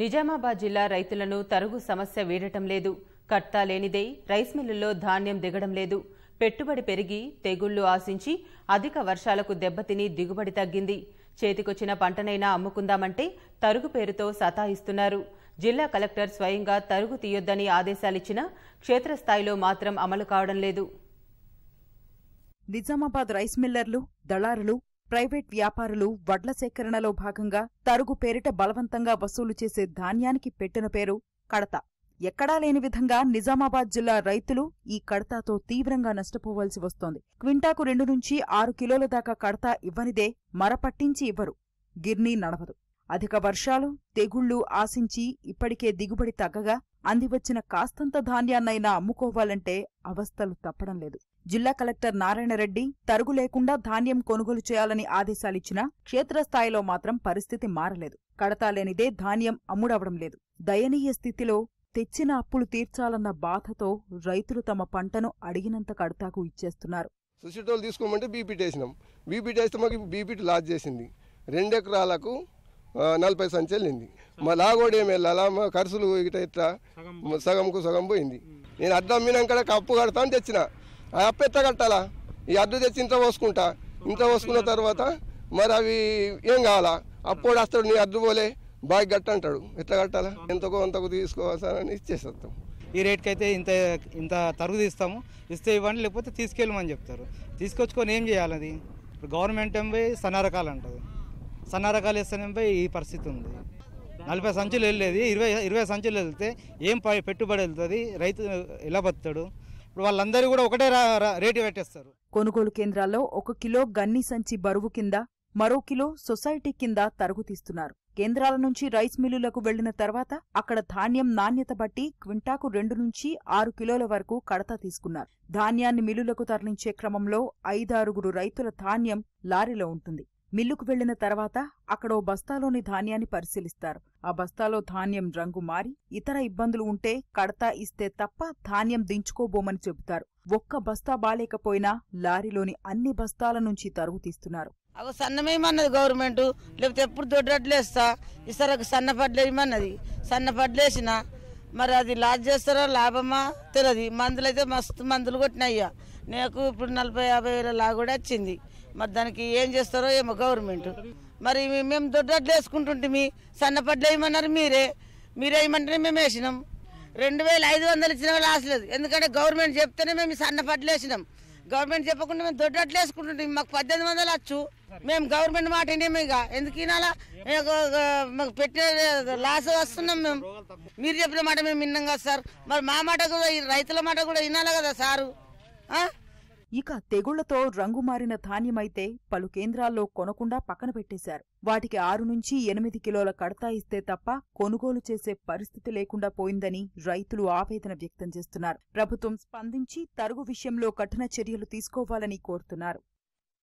నిజామాబాద్ జిల్లా రైతులను తరుగు సమస్య వీడటం లేదు కట్టా లేనిదే రైస్ మిల్లుల్లో ధాన్యం దిగడం లేదు పెట్టుబడి పెరిగి తెగుళ్లు ఆశించి అధిక వర్షాలకు దెబ్బతిని దిగుబడి తగ్గింది చేతికొచ్చిన పంటనైనా అమ్ముకుందామంటే తరుగు పేరుతో సతాయిస్తున్నారు జిల్లా కలెక్టర్ స్వయంగా తరుగు తీయొద్దని ఆదేశాలిచ్చినా క్షేత్రస్థాయిలో మాత్రం అమలు కావడం లేదు నిజామాబాద్ రైస్ మిల్లర్లు దళారులు ప్రైవేట్ వ్యాపారులు వడ్ల సేకరణలో భాగంగా తరుగు పేరిట బలవంతంగా వసూలు చేసే ధాన్యానికి పెట్టిన పేరు కడత ఎక్కడా లేని విధంగా నిజామాబాద్ జిల్లా రైతులు ఈ కడతాతో తీవ్రంగా నష్టపోవలసి వస్తోంది క్వింటాకు రెండు నుంచి ఆరు కిలోల దాకా కడతా ఇవ్వనిదే మరపట్టించి ఇవ్వరు గిర్నీ నడవదు అధిక వర్షాలు తెగుళ్లు ఆశించి ఇప్పటికే దిగుబడి తగ్గగా అందివచ్చిన కాస్తంత ధాన్యాన్నైనా అమ్ముకోవాలంటే అవస్థలు తప్పడం లేదు జిల్లా కలెక్టర్ నారాయణరెడ్డి తరుగు లేకుండా ధాన్యం కొనుగోలు చేయాలని ఆదేశాలిచ్చినా క్షేత్రస్థాయిలో మాత్రం పరిస్థితి మారలేదు కడతాలేనిదే ధాన్యం అమ్ముడవడం లేదు దయనీయ స్థితిలో తెచ్చిన అప్పులు తీర్చాలన్న బాధతో రైతులు తమ పంటను అడిగినంత కడతాకు ఇచ్చేస్తున్నారు సుసిటోలు తీసుకోమంటే బీపీటీ బీపీటీ మాకు బీపీటీ లాజ్ చేసింది రెండు ఎకరాలకు నలభై సంచి వెళ్ళింది మా లాగోడు ఏమి వెళ్ళాలా మా ఖర్చులు ఇట ఇట్లా సగంకు సగం పోయింది నేను అద్దం అమ్మినాక అప్పు కడతా అని తెచ్చిన ఆ అప్పు ఎట్లా కట్టాలా ఈ అద్దు తెచ్చి ఇంట్లో పోసుకుంటా ఇంట్లో పోసుకున్న తర్వాత మరి అవి ఏం కావాలా అప్పుడు వస్తాడు నీ అద్దు పోలే గట్ట కట్టంటాడు ఎట్లా కట్టాలా ఎంతకో అంతకు తీసుకోవాలని ఇచ్చేస్తాం ఈ రేట్కి అయితే ఇంత ఇంత తరుగు తీస్తాము ఇస్తే ఇవ్వండి లేకపోతే తీసుకెళ్ళమని చెప్తారు తీసుకొచ్చుకొని ఏం చేయాలి అది గవర్నమెంట్ ఏం పోయి సన్నారకాలు అంటుంది సన్నారకాలు రకాలు ఈ పరిస్థితి ఉంది నలభై సంచులు వెళ్ళేది ఇరవై ఇరవై సంచులు వెళ్తే ఏం పెట్టుబడి వెళ్తుంది రైతు ఎలా బతుతాడు ఇప్పుడు వాళ్ళందరూ కూడా ఒకటే రేటు పెట్టేస్తారు కొనుగోలు కేంద్రాల్లో ఒక కిలో గన్ని సంచి బరువు కింద మరో కిలో సొసైటీ కింద తరుగు తీస్తున్నారు కేంద్రాల నుంచి రైస్ మిల్లులకు వెళ్లిన తర్వాత అక్కడ ధాన్యం నాణ్యత బట్టి క్వింటాకు రెండు నుంచి ఆరు కిలోల వరకు కడత తీసుకున్నారు ధాన్యాన్ని మిల్లులకు తరలించే క్రమంలో ఐదారుగురు రైతుల ధాన్యం లారీలో ఉంటుంది మిల్లుకు వెళ్లిన తర్వాత అక్కడో బస్తాలోని ధాన్యాన్ని పరిశీలిస్తారు ఆ బస్తాలో ధాన్యం రంగు మారి ఇతర ఇబ్బందులు ఉంటే కడతా ఇస్తే తప్ప ధాన్యం దించుకోబోమని చెబుతారు ఒక్క బస్తా బాలేకపోయినా లారీలోని అన్ని బస్తాల నుంచి తరుగు తీస్తున్నారు అగో సన్నమేమన్నది గవర్నమెంట్ లేకపోతే ఎప్పుడు దొడ్డట్లేస్తా ఇస్తారు సన్నపడ్లేమన్నది సన్నపడ్లేసినా మరి అది లాస్ చేస్తారా లాభమా తెలియదు మందులు అయితే మస్తు మందులు కొట్టినయ్యా నాకు ఇప్పుడు నలభై యాభై వేల లా కూడా వచ్చింది మరి దానికి ఏం చేస్తారో ఏమో గవర్నమెంట్ మరి మేము దొడ్డట్లు వేసుకుంటుంటే సన్నపడ్డ వేయమన్నారు మీరే మీరే వేయమంటేనే మేము వేసినాం రెండు వేల ఐదు వందలు ఇచ్చిన వాళ్ళు ఆశలేదు ఎందుకంటే గవర్నమెంట్ చెప్తేనే మేము సన్నపడ్లు వేసినాం గవర్నమెంట్ చెప్పకుండా మేము దొడ్డట్లు వేసుకుంటుంటాం మాకు పద్దెనిమిది వందలు వచ్చు మేము గవర్నమెంట్ మాట ఇక ఎందుకు వినాలా మాకు పెట్టిన లాస్ వస్తున్నాం మేము మీరు చెప్పిన మాట మేము విన్నాం కదా సార్ మరి మా మాట కూడా రైతుల మాట కూడా వినాలి కదా సారు ఇక తెగుళ్లతో రంగుమారిన ధాన్యమైతే పలు కేంద్రాల్లో కొనకుండా పక్కన పెట్టేశారు వాటికి ఆరు నుంచి ఎనిమిది కిలోల కడతా ఇస్తే తప్ప కొనుగోలు చేసే పరిస్థితి లేకుండా పోయిందని రైతులు ఆవేదన వ్యక్తం చేస్తున్నారు ప్రభుత్వం స్పందించి తరుగు విషయంలో కఠిన చర్యలు తీసుకోవాలని కోరుతున్నారు